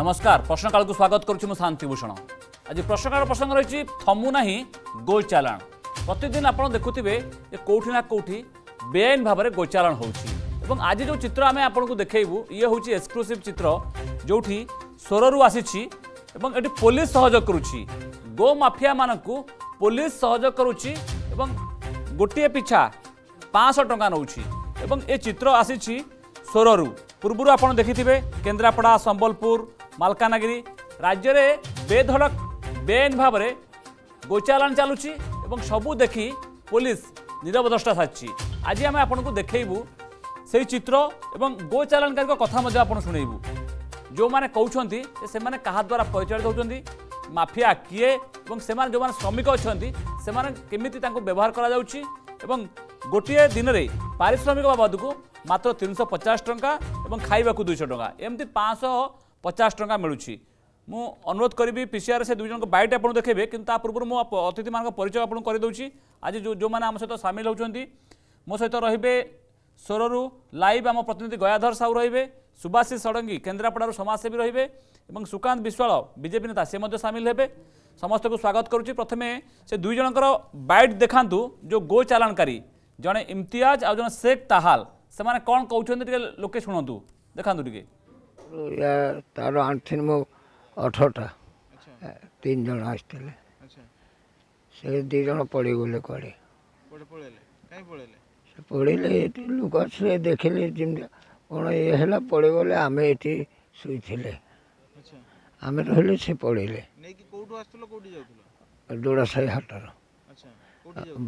নমস্কার প্রশ্নকালকে স্বাগত করছি মু শান্তিভূষণ আজ প্রশ্নকাল প্রসঙ্গ রয়েছে থমু না গোচালাণ প্রতিদিন আপনার দেখুবে যে কোটি না কোটি বেআইন ভাবে গোচালাণ হচ্ছে এবং আজ যে চিত্র আমি আপনার দেখবু ইয়ে হচ্ছে এক্সক্লুসিভ চিত্র যেটি সোরু আসিছি এবং এটি পুলিশ সহযোগ করুছি গো মাফিয়া মানুষ পুলিশ সহযোগ করুছি এবং গোটিয়ে পিছা পাঁচশহ টঙ্কা নেଉଛି এবং এ চিত্র আসিছি সোরু পূর্বর আপনার দেখি কেন্দ্রাপড়া সম্বলপুর মালকানগিরি রাজ্যে বেধড়ক বেআইন ভাবে গোচালাণ চালুছি এবং সবু দেখি পুলিশ নীরব দ্রষ্টা সাজছি আজ আমি আপনার দেখবু সেই চিত্র এবং গোচালাণকারী কথা আপনার শুনেবু ଯେଉଁମାନେ କହୁଛନ୍ତି ଯେ ସେମାନେ କାହା ଦ୍ୱାରା ପରିଚାଳିତ ହେଉଛନ୍ତି ମାଫିଆ କିଏ ଏବଂ ସେମାନେ ଯେଉଁମାନେ ଶ୍ରମିକ ଅଛନ୍ତି ସେମାନେ କେମିତି ତାଙ୍କୁ ବ୍ୟବହାର କରାଯାଉଛି ଏବଂ ଗୋଟିଏ ଦିନରେ ପାରିଶ୍ରମିକ ବାବଦକୁ ମାତ୍ର ତିନିଶହ ପଚାଶ ଟଙ୍କା ଏବଂ ଖାଇବାକୁ ଦୁଇଶହ ଟଙ୍କା ଏମିତି ପାଞ୍ଚଶହ ପଚାଶ ଟଙ୍କା ମିଳୁଛି ମୁଁ ଅନୁରୋଧ କରିବି ପିସିଆର୍ ସେ ଦୁଇ ଜଣଙ୍କ ବାଇଟ୍ ଆପଣଙ୍କୁ ଦେଖେଇବେ କିନ୍ତୁ ତା ପୂର୍ବରୁ ମୁଁ ଅତିଥିମାନଙ୍କ ପରିଚୟ ଆପଣଙ୍କୁ କରିଦେଉଛି ଆଜି ଯେଉଁ ଯେଉଁମାନେ ଆମ ସହିତ ସାମିଲ ହେଉଛନ୍ତି ମୋ ସହିତ ରହିବେ ସ୍ୱରରୁ ଲାଇଭ୍ ଆମ ପ୍ରତିନିଧି ଗୟାଧର ସାହୁ ରହିବେ ସୁବାଶିଷ ଷଡ଼ଙ୍ଗୀ କେନ୍ଦ୍ରାପଡ଼ାରୁ ସମାଜସେବୀ ରହିବେ ଏବଂ ସୁକାନ୍ତ ବିଶ୍ୱାଳ ବିଜେପି ନେତା ସେ ମଧ୍ୟ ସାମିଲ ହେବେ ସମସ୍ତଙ୍କୁ ସ୍ୱାଗତ କରୁଛି ପ୍ରଥମେ ସେ ଦୁଇ ଜଣଙ୍କର ବାଇଟ୍ ଦେଖାନ୍ତୁ ଯେଉଁ ଗୋ ଚାଲାଣକାରୀ ଜଣେ ଇମ୍ତିଆଜ ଆଉ ଜଣେ ଶେଖ୍ ତାହାଲ ସେମାନେ କ'ଣ କହୁଛନ୍ତି ଟିକେ ଲୋକେ ଶୁଣନ୍ତୁ ଦେଖାନ୍ତୁ ଟିକେ या तारो आनी मो अठटा तीन जन आसते से दी जन पड़गले कड़े से पड़े लोक से देखिले जमी कौन ये है पड़गले आम ये ଶୋଇଥିଲେ ଆମେ ରହିଲେ ସେ ପଳେଇଲେ ଯୋଡ଼ା ସାହି ହାଟର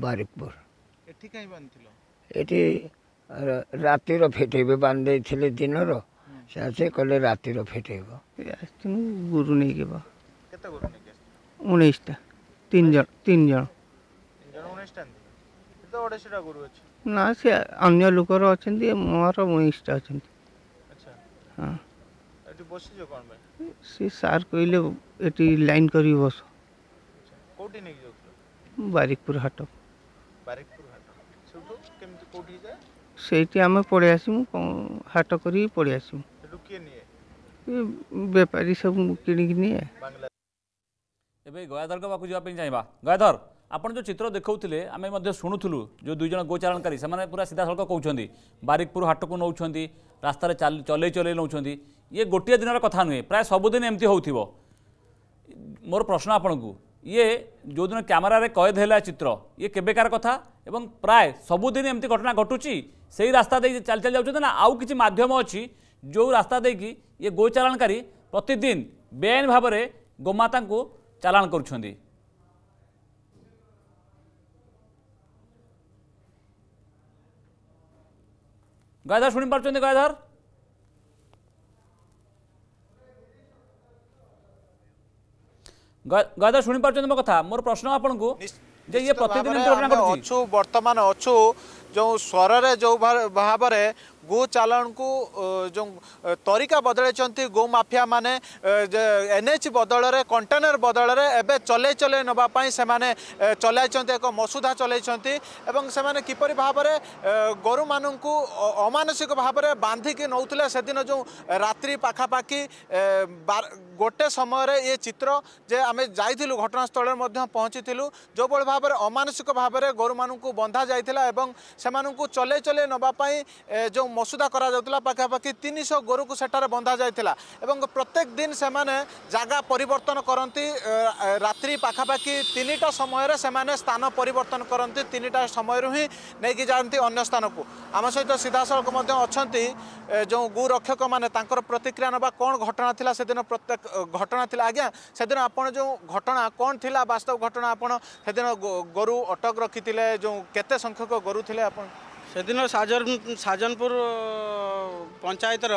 ବାରିକପୁର ଏଠି ରାତିର ଫିଟେଇବେ ବାନ୍ଧି ଦେଇଥିଲେ ଦିନର ସେ କଲେ ରାତିର ଫିଟେଇବ ଆସିଥିଲୁ ଗୁରୁ ନେଇକି ବା ଉଣେଇଶଟା ତିନି ଜଣ ତିନି ଜଣ ନା ସେ ଅନ୍ୟ ଲୋକର ଅଛନ୍ତି ମୋର ଉଣେଇଶଟା ଅଛନ୍ତି ହଁ ସେ ସାର୍ କହିଲେ ଏଠି ଲାଇନ୍ କରିକି ବସ କୋଉଠି ନେଇକି ଯାଉଥିଲ ବାରିକପୁର ହାଟ ବାରିକପୁର ହାଟ ସେଠୁ କେମିତି କୋଉଠି ଯାଏ ସେଇଠି ଆମେ ପଳେଇ ଆସିମୁ ହାଟ କରିକି ପଳେଇ ଆସିମୁ व्यापारी सब एबे गयाधर का पाक जावाप चाहिए गयाधर आप जो चित्र देखते आम शुणुलु जो दुईज गोचालनकारी से पूरा सीधा सड़क कौन बारिकपुर हाट को नौ रास्त चले चल नौ ये गोटे दिन कथा नुहे प्राय सबुद एमती हो मोर प्रश्न आपन को ये जो दिन क्यमेर कैद है चित्र ये केबेकार कथा एवं प्राय सबुद एमती घटना घटू से ही रास्ता चल चल जाऊँ ना आउ किसी मध्यम अच्छी जो रास्ता दे कि ये गो चलाण करी प्रतिदिन बेआईन भाव में गोमाता चलाण कर गायधर शुणी पार्टी गायधर गायधर शुणी पार्टी मो कथा मोर प्रश्न आपको अच्छा बर्तमान अच्छा जो स्वर जो भाव ଗୋଚାଲାଣକୁ ଯେଉଁ ତରିକା ବଦଳାଇଛନ୍ତି ଗୋମାଫିଆମାନେ ଏନ୍ଏଚ୍ ବଦଳରେ କଣ୍ଟେନର ବଦଳରେ ଏବେ ଚଲେଇ ଚଲେଇ ନେବା ପାଇଁ ସେମାନେ ଚଲାଇଛନ୍ତି ଏକ ମସୁଧା ଚଲାଇଛନ୍ତି ଏବଂ ସେମାନେ କିପରି ଭାବରେ ଗୋରୁମାନଙ୍କୁ ଅମାନସିକ ଭାବରେ ବାନ୍ଧିକି ନେଉଥିଲେ ସେଦିନ ଯେଉଁ ରାତ୍ରି ପାଖାପାଖି ଗୋଟେ ସମୟରେ ଏ ଚିତ୍ର ଯେ ଆମେ ଯାଇଥିଲୁ ଘଟଣାସ୍ଥଳରେ ମଧ୍ୟ ପହଞ୍ଚିଥିଲୁ ଯେଉଁଭଳି ଭାବରେ ଅମାନସିକ ଭାବରେ ଗୋରୁମାନଙ୍କୁ ବନ୍ଧା ଯାଇଥିଲା ଏବଂ ସେମାନଙ୍କୁ ଚଲେଇ ଚଲେଇ ନେବା ପାଇଁ ଯେଉଁ ମସୁଦା କରାଯାଉଥିଲା ପାଖାପାଖି ତିନିଶହ ଗୋରୁକୁ ସେଠାରେ ବନ୍ଧା ଯାଇଥିଲା ଏବଂ ପ୍ରତ୍ୟେକ ଦିନ ସେମାନେ ଜାଗା ପରିବର୍ତ୍ତନ କରନ୍ତି ରାତ୍ରି ପାଖାପାଖି ତିନିଟା ସମୟରେ ସେମାନେ ସ୍ଥାନ ପରିବର୍ତ୍ତନ କରନ୍ତି ତିନିଟା ସମୟରୁ ହିଁ ନେଇକି ଯାଆନ୍ତି ଅନ୍ୟ ସ୍ଥାନକୁ ଆମ ସହିତ ସିଧାସଳଖ ମଧ୍ୟ ଅଛନ୍ତି ଯେଉଁ ଗୁରକ୍ଷକମାନେ ତାଙ୍କର ପ୍ରତିକ୍ରିୟା ନେବା କ'ଣ ଘଟଣା ଥିଲା ସେଦିନ ପ୍ରତ୍ୟେକ ଘଟଣା ଥିଲା ଆଜ୍ଞା ସେଦିନ ଆପଣ ଯେଉଁ ଘଟଣା କ'ଣ ଥିଲା ବାସ୍ତବ ଘଟଣା ଆପଣ ସେଦିନ ଗୋରୁ ଅଟକ ରଖିଥିଲେ ଯେଉଁ କେତେ ସଂଖ୍ୟକ ଗୋରୁ ଥିଲେ ଆପଣ ସେଦିନ ସାଜନ ସାଜନପୁର ପଞ୍ଚାୟତର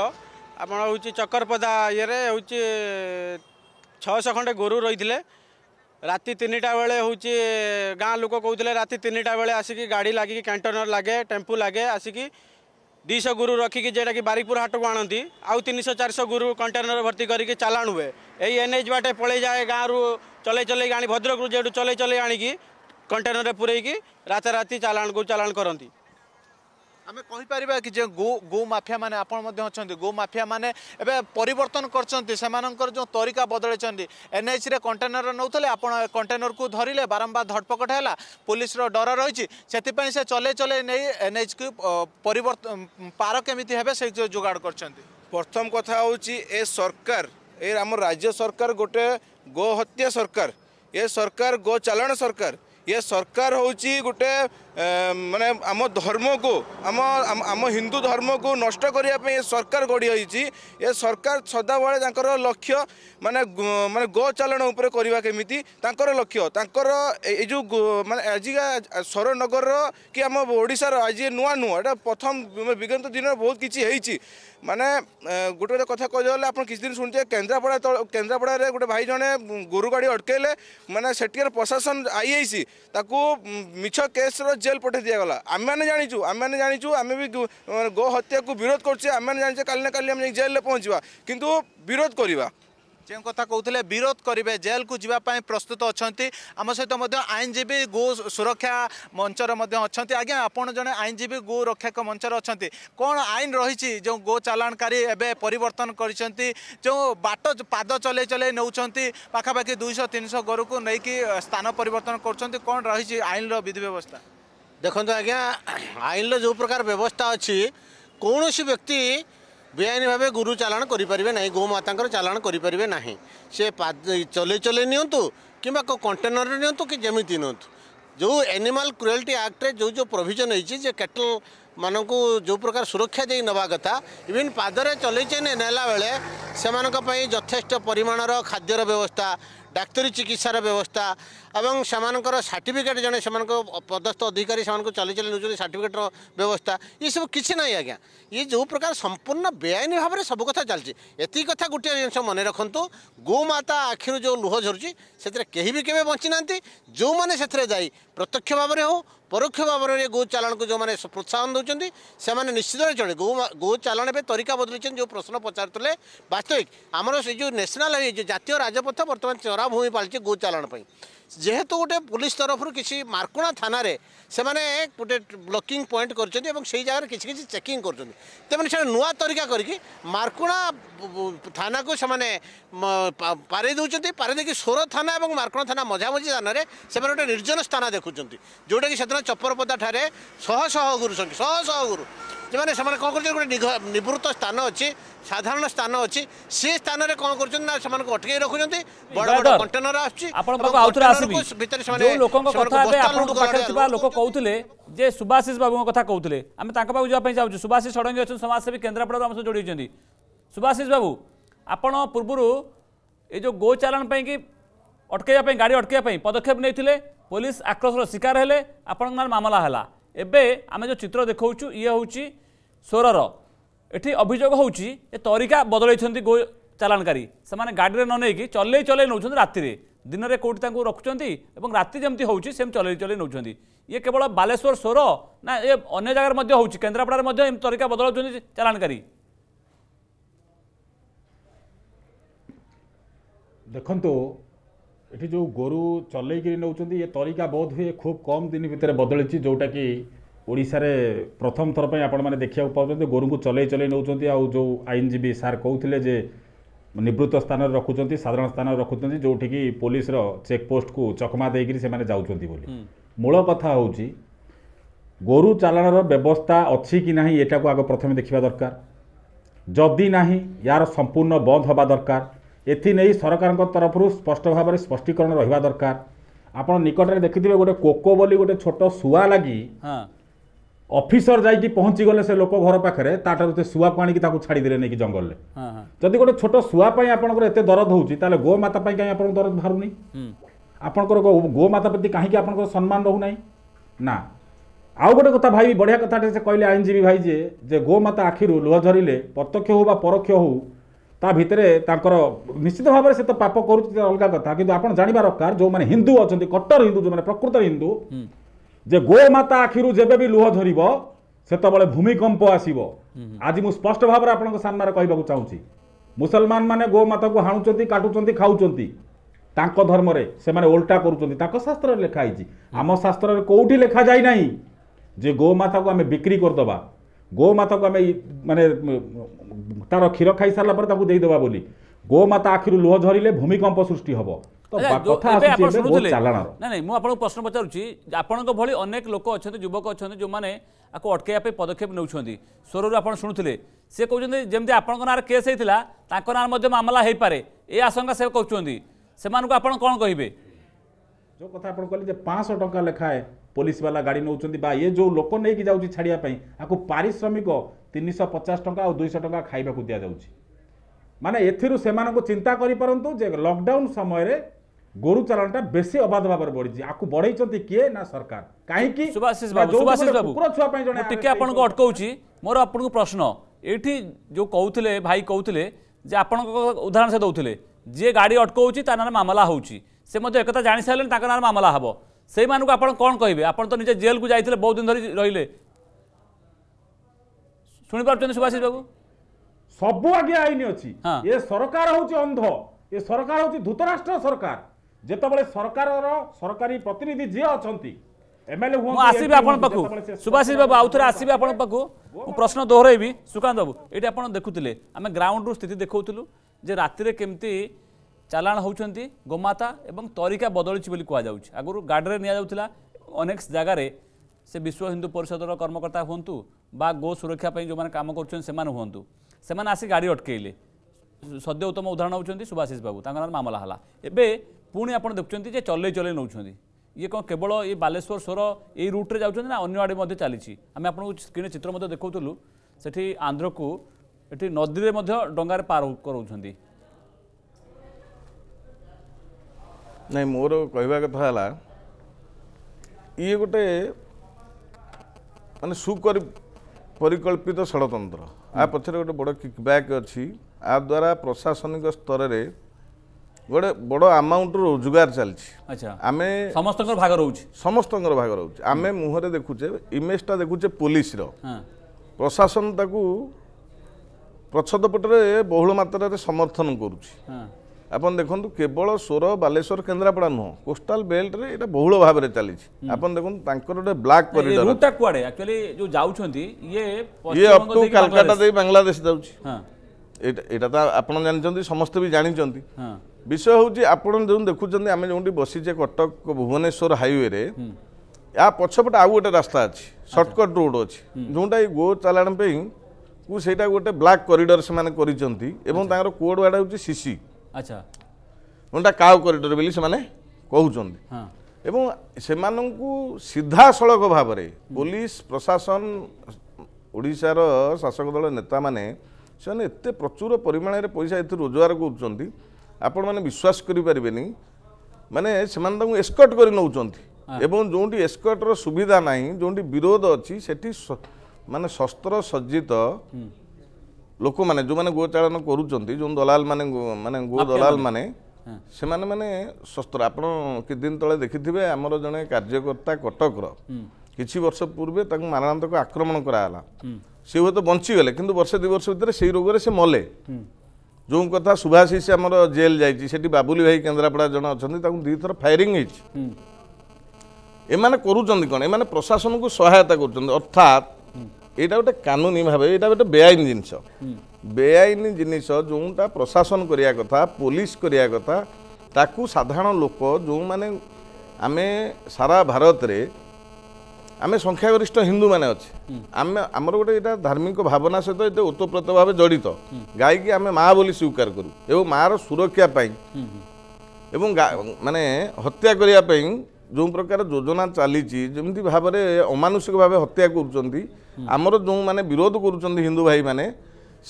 ଆପଣ ହେଉଛି ଚକରପଦା ଇଏରେ ହେଉଛି ଛଅଶହ ଖଣ୍ଡେ ଗୋରୁ ରହିଥିଲେ ରାତି ତିନିଟା ବେଳେ ହେଉଛି ଗାଁ ଲୋକ କହୁଥିଲେ ରାତି ତିନିଟା ବେଳେ ଆସିକି ଗାଡ଼ି ଲାଗିକି କ୍ୟାଣ୍ଟନର ଲାଗେ ଟେମ୍ପୁ ଲାଗେ ଆସିକି ଦୁଇଶହ ଗୁରୁ ରଖିକି ଯେଉଁଟାକି ବାରିପୁର ହାଟକୁ ଆଣନ୍ତି ଆଉ ତିନିଶହ ଚାରିଶହ ଗୁରୁ କଣ୍ଟେନର ଭର୍ତ୍ତି କରିକି ଚାଲାଣ ହୁଏ ଏଇ ଏନ୍ଏଚ୍ ବାଟେ ପଳେଇ ଯାଏ ଗାଁରୁ ଚଲେଇ ଚଲେଇ ଆଣି ଭଦ୍ରକରୁ ଯେଉଁଠୁ ଚଲେଇ ଚଲେଇ ଆଣିକି କଣ୍ଟେନରରେ ପୂରେଇକି ରାତାରାତି ଚାଲାଣକୁ ଚାଲାଣ କରନ୍ତି ଆମେ କହିପାରିବା କି ଯେ ଗୋ ଗୋ ମାଫିଆମାନେ ଆପଣ ମଧ୍ୟ ଅଛନ୍ତି ଗୋ ମାଫିଆମାନେ ଏବେ ପରିବର୍ତ୍ତନ କରିଛନ୍ତି ସେମାନଙ୍କର ଯେଉଁ ତରିକା ବଦଳାଇଛନ୍ତି ଏନ୍ଏଚ୍ରେ କଣ୍ଟେନର ନେଉଥିଲେ ଆପଣ କଣ୍ଟେନରକୁ ଧରିଲେ ବାରମ୍ବାର ଧରପକଡ଼ ହେଲା ପୋଲିସର ଡର ରହିଛି ସେଥିପାଇଁ ସେ ଚଲେଇ ଚଲେଇ ନେଇ ଏନ୍ଏଚ୍କୁ ପରିବର୍ତ୍ତନ ପାର କେମିତି ହେବେ ସେ ଯୋଗାଡ଼ କରିଛନ୍ତି ପ୍ରଥମ କଥା ହେଉଛି ଏ ସରକାର ଏ ଆମ ରାଜ୍ୟ ସରକାର ଗୋଟେ ଗୋ ହତ୍ୟା ସରକାର ଏ ସରକାର ଗୋ ଚାଲାଣ ସରକାର ଏ ସରକାର ହେଉଛି ଗୋଟେ ମାନେ ଆମ ଧର୍ମକୁ ଆମ ଆମ ହିନ୍ଦୁ ଧର୍ମକୁ ନଷ୍ଟ କରିବା ପାଇଁ ଏ ସରକାର ଗଢ଼ି ହୋଇଛି ଏ ସରକାର ସଦାବେଳେ ତାଙ୍କର ଲକ୍ଷ୍ୟ ମାନେ ମାନେ ଗୋଚାଲାଣ ଉପରେ କରିବା କେମିତି ତାଙ୍କର ଲକ୍ଷ୍ୟ ତାଙ୍କର ଏଇ ଯେଉଁ ମାନେ ଆଜିକା ସରନଗରର କି ଆମ ଓଡ଼ିଶାର ଆଜି ନୂଆ ନୂଆ ଏଇଟା ପ୍ରଥମ ବିଗତ ଦିନରେ ବହୁତ କିଛି ହେଇଛି ମାନେ ଗୋଟେ ଗୋଟେ କଥା କହିଦେଲେ ଆପଣ କିଛି ଦିନ ଶୁଣିଥିବେ କେନ୍ଦ୍ରାପଡ଼ା କେନ୍ଦ୍ରାପଡ଼ାରେ ଗୋଟେ ଭାଇ ଜଣେ ଗୋରୁ ଗାଡ଼ି ଅଟକେଇଲେ ମାନେ ସେଠିକାର ପ୍ରଶାସନ ଆଇଆଇସି ତାକୁ ମିଛ କେସ୍ର জেল পঠাই গেল আমি মানে জাঁচু আমি মানে জাঁচু আমি বি মানে গো হত্যাকে বিরোধ করছে আমি মানে জাঁচে কালি না কালি আমি জেলে পৌঁছবা কিন্তু বিরোধ করা যে কথা কৌলে বিরোধ করবে জেল কু যা প্রস্তুত অনেক সহ আইনজীবী গো সুরক্ষা মঞ্চর অনেক আজ্ঞা আপনার জন আইনজীবী গো রক্ষাক মঞ্চর অন আইন রয়েছে যে গো চালাণকারী এবে পরিবর্তন করছেন যে বাট পাদ চলাই চলাই নৌ পাখাপাখি দুইশ তিনশ গরুক নেই স্থান পরিবর্তন করছেন কোণ রয়েছে আইনর বিধি ব্যবস্থা ଦେଖନ୍ତୁ ଆଜ୍ଞା ଆଇନର ଯେଉଁ ପ୍ରକାର ବ୍ୟବସ୍ଥା ଅଛି କୌଣସି ବ୍ୟକ୍ତି ବେଆଇନ ଭାବେ ଗୋରୁ ଚାଲାଣ କରିପାରିବେ ନାହିଁ ଗୋମାତାଙ୍କର ଚାଲାଣ କରିପାରିବେ ନାହିଁ ସେ ଚଲେଇ ଚଲେଇ ନିଅନ୍ତୁ କିମ୍ବା କେଉଁ କଣ୍ଟେନରରେ ନିଅନ୍ତୁ କି ଯେମିତି ନିଅନ୍ତୁ ଯେଉଁ ଆନିମାଲ୍ କ୍ରୁଏଲ୍ଟି ଆକ୍ଟରେ ଯେଉଁ ଯେଉଁ ପ୍ରୋଭିଜନ୍ ହେଇଛି ଯେ କ୍ୟାଟଲ୍ ମାନଙ୍କୁ ଯେଉଁ ପ୍ରକାର ସୁରକ୍ଷା ଦେଇ ନେବା କଥା ଇଭିନ୍ ପାଦରେ ଚଲେଇ ଚଲେଇ ନେଲା ବେଳେ ସେମାନଙ୍କ ପାଇଁ ଯଥେଷ୍ଟ ପରିମାଣର ଖାଦ୍ୟର ବ୍ୟବସ୍ଥା ডাক্তারি চিকিৎসার ব্যবস্থা এবং সেমানকর সার্টিফিকেট জন সে পদস্থ অধিকারী সেমানক চালি চালি নেওয়া সার্টিফিকেটর ব্যবস্থা এইসব কিছু নাই আজ্ঞা ই যে প্রকার সম্পূর্ণ বেআইন ভাবে সব কথা চালছে এতি কথা গোটিয়ে জিনিস মনে রাখতু গোমাতা আখির যে লুহ ঝরুছে সেতরে কেবি কেবে বঞ্চি না যে সেতরে যাই প্রত্যক্ষ ভাবে হোক ପରୋକ୍ଷ ଭାବରେ ଗୋଚାଲାଣକୁ ଯେଉଁମାନେ ପ୍ରୋତ୍ସାହନ ଦେଉଛନ୍ତି ସେମାନେ ନିଶ୍ଚିତ ଜଣେ ଗୋ ଗୋଚାଲାଣ ଏବେ ତରିକା ବଦଳିଛନ୍ତି ଯେଉଁ ପ୍ରଶ୍ନ ପଚାରୁଥିଲେ ବାସ୍ତବିକ ଆମର ସେ ଯେଉଁ ନ୍ୟାସନାଲ୍ ହାଇୱେ ଯେଉଁ ଜାତୀୟ ରାଜପଥ ବର୍ତ୍ତମାନ ଚରାଭୂମି ପାଳିଛି ଗୋଚାଲାଣ ପାଇଁ ଯେହେତୁ ଗୋଟେ ପୋଲିସ ତରଫରୁ କିଛି ମାର୍କୋଣା ଥାନାରେ ସେମାନେ ଗୋଟେ ବ୍ଲକିଂ ପଏଣ୍ଟ କରିଛନ୍ତି ଏବଂ ସେଇ ଜାଗାରେ କିଛି କିଛି ଚେକିଂ କରୁଛନ୍ତି ତେଣୁ ସେମାନେ ନୂଆ ତରିକା କରିକି ମାର୍କୋଣା ଥାନାକୁ ସେମାନେ ପାରେଇ ଦେଉଛନ୍ତି ପାରେଇ ଦେଇକି ସୋର ଥାନା ଏବଂ ମାର୍କୋଣା ଥାନା ମଝାମଝି ସ୍ଥାନରେ ସେମାନେ ଗୋଟେ ନିର୍ଜନ ସ୍ଥାନ ଦେଖୁଛନ୍ତି ଯେଉଁଟାକି ସେଦିନ ଚପରପଦାଠାରେ ଶହ ଶହ ଗୁରୁ ସଂଖ୍ୟା ଶହ ଶହ ଗୁରୁ ଯେଉଁମାନେ ସେମାନେ କ'ଣ କରୁଛନ୍ତି ଗୋଟେ ନିବୃତ୍ତ ସ୍ଥାନ ଅଛି ସାଧାରଣ ସ୍ଥାନ ଅଛି ସେ ସ୍ଥାନରେ କ'ଣ କରୁଛନ୍ତି ନା ସେମାନଙ୍କୁ ଅଟକେଇ ରଖୁଛନ୍ତି ବଡ଼ ବଡ଼ କଣ୍ଟେନର ଆସୁଛି ଭିତରେ ସେମାନେ ଲୋକଙ୍କ କଥା ଏବେ ଆପଣଙ୍କ ପାଖରେ ଥିବା ଲୋକ କହୁଥିଲେ ଯେ ସୁବାଶିଷ ବାବୁଙ୍କ କଥା କହୁଥିଲେ ଆମେ ତାଙ୍କ ପାଖକୁ ଯିବା ପାଇଁ ଚାହୁଁଛୁ ସୁବାଶିଷ ଷଡ଼ଙ୍ଗୀ ଅଛନ୍ତି ସମାଜସେବୀ କେନ୍ଦ୍ରାପଡ଼ାରୁ ଆମ ସହ ଯୋଡ଼ିଛନ୍ତି ସୁବାଶିଷ ବାବୁ ଆପଣ ପୂର୍ବରୁ ଏ ଯେଉଁ ଗୋଚାଲାଣ ପାଇଁକି ଅଟକେଇବା ପାଇଁ ଗାଡ଼ି ଅଟକେଇବା ପାଇଁ ପଦକ୍ଷେପ ନେଇଥିଲେ ପୋଲିସ ଆକ୍ରୋଶର ଶିକାର ହେଲେ ଆପଣଙ୍କ ନାଁରେ ମାମଲା ହେଲା ଏବେ ଆମେ ଯେଉଁ ଚିତ୍ର ଦେଖାଉଛୁ ଇଏ ହେଉଛି ସ୍ୱରର ଏଠି ଅଭିଯୋଗ ହେଉଛି ଯେ ତରିକା ବଦଳେଇଛନ୍ତି ଗୋ ଚାଲାଣକାରୀ ସେମାନେ ଗାଡ଼ିରେ ନ ନେଇକି ଚଲେଇ ଚଲେଇ ନେଉଛନ୍ତି ରାତିରେ ଦିନରେ କେଉଁଠି ତାଙ୍କୁ ରଖୁଛନ୍ତି ଏବଂ ରାତି ଯେମିତି ହେଉଛି ସେମିତି ଚଲେଇ ଚଲେଇ ନେଉଛନ୍ତି ଇଏ କେବଳ ବାଲେଶ୍ୱର ସ୍ୱର ନା ଏ ଅନ୍ୟ ଜାଗାରେ ମଧ୍ୟ ହେଉଛି କେନ୍ଦ୍ରାପଡ଼ାରେ ମଧ୍ୟ ଏମିତି ତରିକା ବଦଳାଉଛନ୍ତି ଚାଲାଣକାରୀ ଦେଖନ୍ତୁ ଏଠି ଯେଉଁ ଗୋରୁ ଚଲେଇକିରି ନେଉଛନ୍ତି ଏ ତରିକା ବୋଧ ହୁଏ ଖୁବ୍ କମ୍ ଦିନ ଭିତରେ ବଦଳିଛି ଯେଉଁଟାକି ଓଡ଼ିଶାରେ ପ୍ରଥମ ଥର ପାଇଁ ଆପଣମାନେ ଦେଖିବାକୁ ପାଉଛନ୍ତି ଗୋରୁଙ୍କୁ ଚଲେଇ ଚଲେଇ ନେଉଛନ୍ତି ଆଉ ଯେଉଁ ଆଇନଜୀବୀ ସାର୍ କହୁଥିଲେ ଯେ ନିବୃତ୍ତ ସ୍ଥାନରେ ରଖୁଛନ୍ତି ସାଧାରଣ ସ୍ଥାନରେ ରଖୁଛନ୍ତି ଯେଉଁଠିକି ପୋଲିସର ଚେକ୍ପୋଷ୍ଟକୁ ଚକମା ଦେଇକିରି ସେମାନେ ଯାଉଛନ୍ତି ବୋଲି ମୂଳ କଥା ହେଉଛି ଗୋରୁ ଚାଲାଣର ବ୍ୟବସ୍ଥା ଅଛି କି ନାହିଁ ଏଟାକୁ ଆଗ ପ୍ରଥମେ ଦେଖିବା ଦରକାର ଯଦି ନାହିଁ ୟାର ସମ୍ପୂର୍ଣ୍ଣ ବନ୍ଦ ହେବା ଦରକାର ଏଥିନେଇ ସରକାରଙ୍କ ତରଫରୁ ସ୍ପଷ୍ଟ ଭାବରେ ସ୍ପଷ୍ଟୀକରଣ ରହିବା ଦରକାର ଆପଣ ନିକଟରେ ଦେଖିଥିବେ ଗୋଟେ କୋକୋ ବୋଲି ଗୋଟେ ଛୋଟ ଶୁଆ ଲାଗି ଅଫିସର ଯାଇକି ପହଞ୍ଚିଗଲେ ସେ ଲୋକ ଘର ପାଖରେ ତାଠାରୁ ସେ ଶୁଆକୁ ଆଣିକି ତାକୁ ଛାଡ଼ିଦେଲେ ନେଇକି ଜଙ୍ଗଲରେ ଯଦି ଗୋଟେ ଛୋଟ ଶୁଆ ପାଇଁ ଆପଣଙ୍କର ଏତେ ଦରଦ ହେଉଛି ତାହେଲେ ଗୋମାତା ପାଇଁ କାହିଁକି ଆପଣଙ୍କ ଦରଦ ବାହାରୁନି ଆପଣଙ୍କର ଗୋମାତା ପ୍ରତି କାହିଁକି ଆପଣଙ୍କର ସମ୍ମାନ ରହୁନାହିଁ ନା ଆଉ ଗୋଟେ କଥା ଭାଇ ବଢ଼ିଆ କଥାଟେ ସେ କହିଲେ ଆଇନଜୀବୀ ଭାଇ ଯେ ଯେ ଗୋମାତା ଆଖିରୁ ଲୁହ ଝରିଲେ ପ୍ରତ୍ୟକ୍ଷ ହେଉ ବା ପରୋକ୍ଷ ହେଉ ତା ଭିତରେ ତାଙ୍କର ନିଶ୍ଚିତ ଭାବରେ ସେ ତ ପାପ କରୁଛି ଅଲଗା କଥା କିନ୍ତୁ ଆପଣ ଜାଣିବା ଦରକାର ଯେଉଁମାନେ ହିନ୍ଦୁ ଅଛନ୍ତି କଟ୍ଟର ହିନ୍ଦୁ ଯେଉଁମାନେ ପ୍ରକୃତ ହିନ୍ଦୁ ଯେ ଗୋମାତା ଆଖିରୁ ଯେବେ ବି ଲୁହ ଝରିବ ସେତେବେଳେ ଭୂମିକମ୍ପ ଆସିବ ଆଜି ମୁଁ ସ୍ପଷ୍ଟ ଭାବରେ ଆପଣଙ୍କ ସାମ୍ନାରେ କହିବାକୁ ଚାହୁଁଛି ମୁସଲମାନମାନେ ଗୋମାତାକୁ ହାଣୁଛନ୍ତି କାଟୁଛନ୍ତି ଖାଉଛନ୍ତି ତାଙ୍କ ଧର୍ମରେ ସେମାନେ ଓଲଟା କରୁଛନ୍ତି ତାଙ୍କ ଶାସ୍ତ୍ରରେ ଲେଖା ହେଇଛି ଆମ ଶାସ୍ତ୍ରରେ କେଉଁଠି ଲେଖାଯାଇ ନାହିଁ ଯେ ଗୋମାତାକୁ ଆମେ ବିକ୍ରି କରିଦେବା ଗୋମାତାକୁ ଆମେ ମାନେ ତାର କ୍ଷୀର ଖାଇସାରିଲା ପରେ ତାକୁ ଦେଇଦେବା ବୋଲି ଗୋମାତା ଆଖିରୁ ଲୁହ ଝରିଲେ ଭୂମିକମ୍ପ ସୃଷ୍ଟି ହେବ ନାଇଁ ନାଇଁ ମୁଁ ଆପଣଙ୍କୁ ପ୍ରଶ୍ନ ପଚାରୁଛି ଆପଣଙ୍କ ଭଳି ଅନେକ ଲୋକ ଅଛନ୍ତି ଯୁବକ ଅଛନ୍ତି ଯେଉଁମାନେ ଆକୁ ଅଟକାଇବା ପାଇଁ ପଦକ୍ଷେପ ନେଉଛନ୍ତି ସ୍ୱରରୁ ଆପଣ ଶୁଣୁଥିଲେ ସେ କହୁଛନ୍ତି ଯେମିତି ଆପଣଙ୍କ ନାଁରେ କେସ୍ ହେଇଥିଲା ତାଙ୍କ ନାଁରେ ମଧ୍ୟ ମାମଲା ହେଇପାରେ ଏ ଆଶଙ୍କା ସେ କହୁଛନ୍ତି ସେମାନଙ୍କୁ ଆପଣ କ'ଣ କହିବେ ଯେଉଁ କଥା ଆପଣ କହିଲେ ଯେ ପାଞ୍ଚଶହ ଟଙ୍କା ଲେଖାଏ ପୋଲିସବାଲା ଗାଡ଼ି ନେଉଛନ୍ତି ବା ଏ ଯେଉଁ ଲୋକ ନେଇକି ଯାଉଛି ଛାଡ଼ିବା ପାଇଁ ଆକୁ ପାରିଶ୍ରମିକ ତିନିଶହ ପଚାଶ ଟଙ୍କା ଆଉ ଦୁଇଶହ ଟଙ୍କା ଖାଇବାକୁ ଦିଆଯାଉଛି ମାନେ ଏଥିରୁ ସେମାନଙ୍କୁ ଚିନ୍ତା କରିପାରନ୍ତୁ ଯେ ଲକଡାଉନ୍ ସମୟରେ ଗୋରୁ ଚାଲାଣଟା ବେଶୀ ଅବାଧ ଭାବରେ ବଢିଛି ଆକୁ ବଢେଇଛନ୍ତି କିଏ ନା ସରକାର କାହିଁକି ସୁଭାଶିଷ ବାବୁ ସୁଭାଶିଷ ବାବୁ ଛୁଆ ପାଇଁ ଜଣେ ଟିକେ ଆପଣଙ୍କୁ ଅଟକଉଛି ମୋର ଆପଣଙ୍କୁ ପ୍ରଶ୍ନ ଏଇଠି ଯେଉଁ କହୁଥିଲେ ଭାଇ କହୁଥିଲେ ଯେ ଆପଣଙ୍କ ଉଦାହରଣ ସେ ଦେଉଥିଲେ ଯିଏ ଗାଡ଼ି ଅଟକଉଛି ତା ନାଁରେ ମାମଲା ହେଉଛି ସେ ମଧ୍ୟ ଏକଥା ଜାଣିସାରିଲେଣି ତାଙ୍କ ନାଁରେ ମାମଲା ହେବ সেইমানকু আপন কোন কইবে আপন তো নিজে জেল কু যাইতিলে বহুত দিন ধরি রইলে শুনি পারছেন সুভাষিস বাবু সবু আগে আইন অছি এ সরকার হচ্ছে অন্ধ এ সরকার হচ্ছে ধূতরাষ্ট্র সরকার যেতবেলে সরকারর সরকারি প্রতিনিধি যে অছন্তি এমএলএ হুম আসিবে আপন পাকু সুভাষিস বাবু আউথরে আসিবে আপন পাকু মু প্রশ্ন দোহরাইবি সুকান্ত বাবু এটি আপন দেখুতিলে আমি গ্রাউন্ড রু স্থিতি দেখাউতিলু যে রাতিরে কেমতি ଚାଲାଣ ହେଉଛନ୍ତି ଗୋମାତା ଏବଂ ତରିକା ବଦଳିଛି ବୋଲି କୁହାଯାଉଛି ଆଗରୁ ଗାଡ଼ିରେ ନିଆଯାଉଥିଲା ଅନେକ ଜାଗାରେ ସେ ବିଶ୍ୱ ହିନ୍ଦୁ ପରିଷଦର କର୍ମକର୍ତ୍ତା ହୁଅନ୍ତୁ ବା ଗୋ ସୁରକ୍ଷା ପାଇଁ ଯେଉଁମାନେ କାମ କରୁଛନ୍ତି ସେମାନେ ହୁଅନ୍ତୁ ସେମାନେ ଆସି ଗାଡ଼ି ଅଟକେଇଲେ ସଦ୍ୟ ଉତ୍ତମ ଉଦାହରଣ ହେଉଛନ୍ତି ସୁଭାଶିଷ ବାବୁ ତାଙ୍କ ନାଁରେ ମାମଲା ହେଲା ଏବେ ପୁଣି ଆପଣ ଦେଖୁଛନ୍ତି ଯେ ଚଲେଇ ଚଲେଇ ନେଉଛନ୍ତି ଇଏ କ'ଣ କେବଳ ଏଇ ବାଲେଶ୍ୱର ସ୍ୱର ଏଇ ରୁଟ୍ରେ ଯାଉଛନ୍ତି ନା ଅନ୍ୟ ଆଡ଼େ ମଧ୍ୟ ଚାଲିଛି ଆମେ ଆପଣଙ୍କୁ ସ୍କ୍ରିନ୍ରେ ଚିତ୍ର ମଧ୍ୟ ଦେଖାଉଥିଲୁ ସେଠି ଆନ୍ଧ୍ରକୁ ଏଠି ନଦୀରେ ମଧ୍ୟ ଡଙ୍ଗାରେ ପାର କରାଉଛନ୍ତି ନାଇଁ ମୋର କହିବା କଥା ହେଲା ଇଏ ଗୋଟେ ମାନେ ସୁକରି ପରିକଳ୍ପିତ ଷଡ଼ତନ୍ତ୍ର ଆ ପଛରେ ଗୋଟେ ବଡ଼ କିକ୍ବ୍ୟାକ୍ ଅଛି ଆ ଦ୍ୱାରା ପ୍ରଶାସନିକ ସ୍ତରରେ ଗୋଟେ ବଡ଼ ଆମାଉଣ୍ଟର ରୋଜଗାର ଚାଲିଛି ଆମେ ସମସ୍ତଙ୍କର ଭାଗ ରହୁଛି ସମସ୍ତଙ୍କର ଭାଗ ରହୁଛି ଆମେ ମୁହଁରେ ଦେଖୁଛେ ଇମେଜଟା ଦେଖୁଛେ ପୋଲିସର ପ୍ରଶାସନ ତାକୁ ପ୍ରଚ୍ଛଦ ପଟରେ ବହୁଳ ମାତ୍ରାରେ ସମର୍ଥନ କରୁଛି ଆପଣ ଦେଖନ୍ତୁ କେବଳ ସୋର ବାଲେଶ୍ୱର କେନ୍ଦ୍ରାପଡ଼ା ନୁହଁ କୋଷ୍ଟାଲ ବେଲ୍ଟରେ ଏଇଟା ବହୁଳ ଭାବରେ ଚାଲିଛି ଆପଣ ଦେଖନ୍ତୁ ତାଙ୍କର ଗୋଟେ ବ୍ଲାକ୍ କରିଡର ରୁଟ୍ଟା କୁଆଡ଼େ ଆକ୍ଚୁଆଲି ଯୋଉ ଯାଉଛନ୍ତି ଇଏ ଇଏ ଅପ୍ ଟୁ କାଲକାଟା ଦେଇ ବାଂଲାଦେଶ ଯାଉଛି ଏଇଟା ଏଇଟା ତ ଆପଣ ଜାଣିଛନ୍ତି ସମସ୍ତେ ବି ଜାଣିଛନ୍ତି ବିଷୟ ହେଉଛି ଆପଣ ଯେଉଁ ଦେଖୁଛନ୍ତି ଆମେ ଯେଉଁଠି ବସିଛେ କଟକ ଭୁବନେଶ୍ୱର ହାଇୱେରେ ୟା ପଛପଟେ ଆଉ ଗୋଟେ ରାସ୍ତା ଅଛି ସର୍ଟକଟ୍ ରୋଡ଼ ଅଛି ଯେଉଁଟା ଏଇ ଗୋ ଚାଲାଣ ପାଇଁ ସେଇଟା ଗୋଟେ ବ୍ଲାକ୍ କରିଡର ସେମାନେ କରିଛନ୍ତି ଏବଂ ତାଙ୍କର କୋଡ଼୍ ୱାର୍ଡ଼ ହେଉଛି ସିସି ଯେଉଁଟା କାଉ କରିଡ଼ର ବୋଲି ସେମାନେ କହୁଛନ୍ତି ଏବଂ ସେମାନଙ୍କୁ ସିଧାସଳଖ ଭାବରେ ପୋଲିସ ପ୍ରଶାସନ ଓଡ଼ିଶାର ଶାସକ ଦଳ ନେତାମାନେ ସେମାନେ ଏତେ ପ୍ରଚୁର ପରିମାଣରେ ପଇସା ଏଥିରୁ ରୋଜଗାର କରୁଛନ୍ତି ଆପଣମାନେ ବିଶ୍ୱାସ କରିପାରିବେନି ମାନେ ସେମାନେ ତାଙ୍କୁ ଏସ୍କଟ କରି ନେଉଛନ୍ତି ଏବଂ ଯେଉଁଠି ଏସ୍କଟର ସୁବିଧା ନାହିଁ ଯେଉଁଠି ବିରୋଧ ଅଛି ସେଠି ମାନେ ଶସ୍ତ୍ର ସଜ୍ଜିତ ଲୋକମାନେ ଯେଉଁମାନେ ଗୋଚାଳନ କରୁଛନ୍ତି ଯେଉଁ ଦଲାଲ ମାନେ ମାନେ ଗୋ ଦଲାଲ ମାନେ ସେମାନେ ମାନେ ଶସ୍ତ୍ର ଆପଣ କିଛି ଦିନ ତଳେ ଦେଖିଥିବେ ଆମର ଜଣେ କାର୍ଯ୍ୟକର୍ତ୍ତା କଟକର କିଛି ବର୍ଷ ପୂର୍ବେ ତାଙ୍କୁ ମାରଣାନ୍ତକ ଆକ୍ରମଣ କରାଗଲା ସେ ହୁଏତ ବଞ୍ଚିଗଲେ କିନ୍ତୁ ବର୍ଷେ ଦୁଇ ବର୍ଷ ଭିତରେ ସେଇ ରୋଗରେ ସେ ମଲେ ଯେଉଁ କଥା ସୁଭାଶିଷ ଆମର ଜେଲ୍ ଯାଇଛି ସେଠି ବାବୁଲି ଭାଇ କେନ୍ଦ୍ରାପଡ଼ା ଜଣେ ଅଛନ୍ତି ତାଙ୍କୁ ଦୁଇଥର ଫାୟାରିଂ ହେଇଛି ଏମାନେ କରୁଛନ୍ତି କ'ଣ ଏମାନେ ପ୍ରଶାସନକୁ ସହାୟତା କରୁଛନ୍ତି ଅର୍ଥାତ୍ এটা ଗୋଟେ କାନୁନୀ ଭାବେ ଏଇଟା ଗୋଟେ ବେଆଇନ ଜିନିଷ ବେଆଇନ ଜିନିଷ ଯେଉଁଟା ପ୍ରଶାସନ କରିବା କଥା ପୋଲିସ କରିବା କଥା ତାକୁ ସାଧାରଣ ଲୋକ ଯେଉଁମାନେ ଆମେ ସାରା ଭାରତରେ ଆମେ ସଂଖ୍ୟାଗରିଷ୍ଠ ହିନ୍ଦୁମାନେ ଅଛେ ଆମେ ଆମର ଗୋଟେ ଏଇଟା ଧାର୍ମିକ ଭାବନା ସହିତ ଏତେ ଓତପ୍ରୋତ ଭାବେ ଜଡ଼ିତ ଗାଈକି ଆମେ ମା ବୋଲି ସ୍ୱୀକାର କରୁ ଏବଂ ମାଆର ସୁରକ୍ଷା ପାଇଁ ଏବଂ ମାନେ ହତ୍ୟା କରିବା ପାଇଁ ଯେଉଁ ପ୍ରକାର ଯୋଜନା ଚାଲିଛି ଯେମିତି ଭାବରେ ଅମାନୁଷିକ ଭାବେ ହତ୍ୟା କରୁଛନ୍ତି ଆମର ଯେଉଁମାନେ ବିରୋଧ କରୁଛନ୍ତି ହିନ୍ଦୁ ଭାଇମାନେ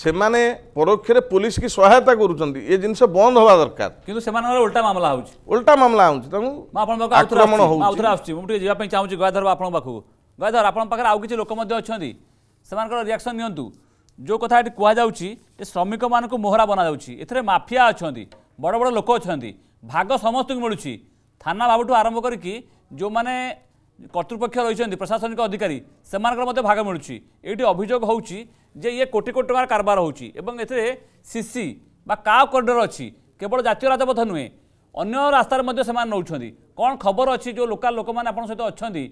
ସେମାନେ ପରୋକ୍ଷରେ ପୋଲିସକୁ ସହାୟତା କରୁଛନ୍ତି ଏ ଜିନିଷ ବନ୍ଦ ହେବା ଦରକାର କିନ୍ତୁ ସେମାନଙ୍କର ଓଲଟା ମାମଲା ହେଉଛି ଓଲଟା ମାମଲା ହେଉଛି ତେଣୁ ଆସୁଛି ମୁଁ ଟିକେ ଯିବା ପାଇଁ ଚାହୁଁଛି ଗୟାଧର ଆପଣଙ୍କ ପାଖକୁ ଗୟାଧର ଆପଣଙ୍କ ପାଖରେ ଆଉ କିଛି ଲୋକ ମଧ୍ୟ ଅଛନ୍ତି ସେମାନଙ୍କର ରିଆକ୍ସନ୍ ନିଅନ୍ତୁ ଯେଉଁ କଥା ଏଠି କୁହାଯାଉଛି ଯେ ଶ୍ରମିକମାନଙ୍କୁ ମୋହରା ବନାଯାଉଛି ଏଥିରେ ମାଫିଆ ଅଛନ୍ତି ବଡ଼ ବଡ଼ ଲୋକ ଅଛନ୍ତି ଭାଗ ସମସ୍ତଙ୍କୁ ମିଳୁଛି ଥାନା ବାବୁଠୁ ଆରମ୍ଭ କରିକି ଯେଉଁମାନେ କର୍ତ୍ତୃପକ୍ଷ ରହିଛନ୍ତି ପ୍ରଶାସନିକ ଅଧିକାରୀ ସେମାନଙ୍କର ମଧ୍ୟ ଭାଗ ମିଳୁଛି ଏଇଠି ଅଭିଯୋଗ ହେଉଛି ଯେ ଇଏ କୋଟି କୋଟି ଟଙ୍କାର କାରବାର ହେଉଛି ଏବଂ ଏଥିରେ ସିସି ବା କାଉ କରିଡ଼ର ଅଛି କେବଳ ଜାତୀୟ ରାଜପଥ ନୁହେଁ ଅନ୍ୟ ରାସ୍ତାରେ ମଧ୍ୟ ସେମାନେ ନେଉଛନ୍ତି କ'ଣ ଖବର ଅଛି ଯେଉଁ ଲୋକାଲ ଲୋକମାନେ ଆପଣଙ୍କ ସହିତ ଅଛନ୍ତି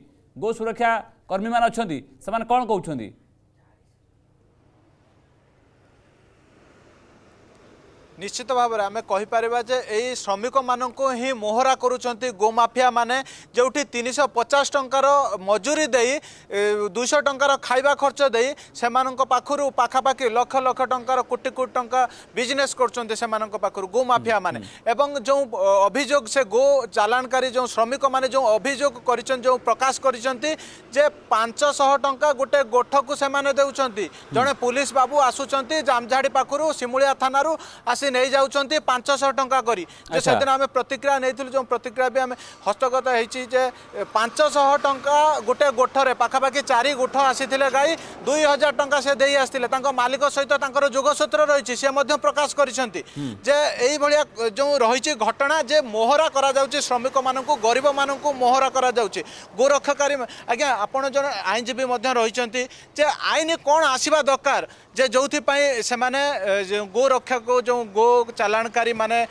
ଗୋ ସୁରକ୍ଷା କର୍ମୀମାନେ ଅଛନ୍ତି ସେମାନେ କ'ଣ କହୁଛନ୍ତି নিশ্চিত ভাবে আমি কহিপারা যে এই শ্রমিক মানুষ হি মোহরা করছেন গোমাফিয়া মানে যেটি তিনশো পচাশ টঙ্কার মজুরি দিয়ে দুইশ টঙ্কার খাইবা খরচ দিয়ে সে পাখু পাখাপাখি লক্ষ লক্ষ টঙ্কার কোটি কোটি টঙ্কা বিজনেস করছেন সে পাখু গোমাফিয়া মানে এবং যে অভিযোগ সে গো চালাণকারী যে শ্রমিক মানে যে অভিযোগ করছেন যে প্রকাশ করছেন যে পাঁচশহ টঙ্কা গোটে গোঠকু সে দেউছেন জনে পুলিশ বাবু আসুচার জামঝাড়ি পাখু শিমুলিয়া থানার আসি ଆସି ନେଇଯାଉଛନ୍ତି ପାଞ୍ଚଶହ ଟଙ୍କା କରି ଯେ ସେଦିନ ଆମେ ପ୍ରତିକ୍ରିୟା ନେଇଥିଲୁ ଯେଉଁ ପ୍ରତିକ୍ରିୟା ବି ଆମେ ହସ୍ତଗତ ହେଇଛି ଯେ ପାଞ୍ଚଶହ ଟଙ୍କା ଗୋଟେ ଗୋଠରେ ପାଖାପାଖି ଚାରି ଗୋଠ ଆସିଥିଲେ ଗାଈ ଦୁଇ ହଜାର ଟଙ୍କା ସେ ଦେଇ ଆସିଥିଲେ ତାଙ୍କ ମାଲିକ ସହିତ ତାଙ୍କର ଯୋଗସୂତ୍ର ରହିଛି ସେ ମଧ୍ୟ ପ୍ରକାଶ କରିଛନ୍ତି ଯେ ଏଇଭଳିଆ ଯେଉଁ ରହିଛି ଘଟଣା ଯେ ମୋହରା କରାଯାଉଛି ଶ୍ରମିକମାନଙ୍କୁ ଗରିବମାନଙ୍କୁ ମୋହରା କରାଯାଉଛି ଗୋରକ୍ଷକାରୀ ଆଜ୍ଞା ଆପଣ ଜଣେ ଆଇନଜୀବୀ ମଧ୍ୟ ରହିଛନ୍ତି ଯେ ଆଇନ କ'ଣ ଆସିବା ଦରକାର जे जो से गो रक्षा को जो गो चलाणकारी मानने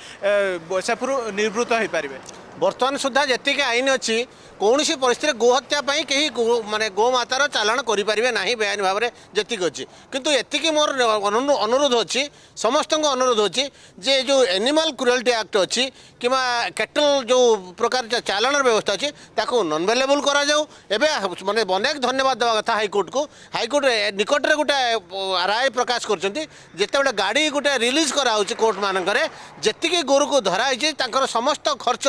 सेफ निवृत्त हो पारे बर्तमान सुधा जी आईन अच्छी କୌଣସି ପରିସ୍ଥିତିରେ ଗୋହତ୍ୟା ପାଇଁ କେହି ମାନେ ଗୋମାତାର ଚାଲାଣ କରିପାରିବେ ନାହିଁ ବେଆଇନ ଭାବରେ ଯେତିକି ଅଛି କିନ୍ତୁ ଏତିକି ମୋର ଅନୁରୋଧ ଅଛି ସମସ୍ତଙ୍କ ଅନୁରୋଧ ଅଛି ଯେ ଯେଉଁ ଏନିମାଲ୍ କ୍ରୁଏଲ୍ଟି ଆକ୍ଟ ଅଛି କିମ୍ବା କେଟଲ ଯେଉଁ ପ୍ରକାର ଚାଲାଣର ବ୍ୟବସ୍ଥା ଅଛି ତାକୁ ନନ୍ ଭେଲେବୁଲ୍ କରାଯାଉ ଏବେ ମାନେ ଅନେକ ଧନ୍ୟବାଦ ଦେବା କଥା ହାଇକୋର୍ଟକୁ ହାଇକୋର୍ଟ ନିକଟରେ ଗୋଟେ ରାୟ ପ୍ରକାଶ କରିଛନ୍ତି ଯେତେବେଳେ ଗାଡ଼ି ଗୋଟେ ରିଲିଜ୍ କରାହେଉଛି କୋର୍ଟମାନଙ୍କରେ ଯେତିକି ଗୋରୁକୁ ଧରା ହେଇଛି ତାଙ୍କର ସମସ୍ତ ଖର୍ଚ୍ଚ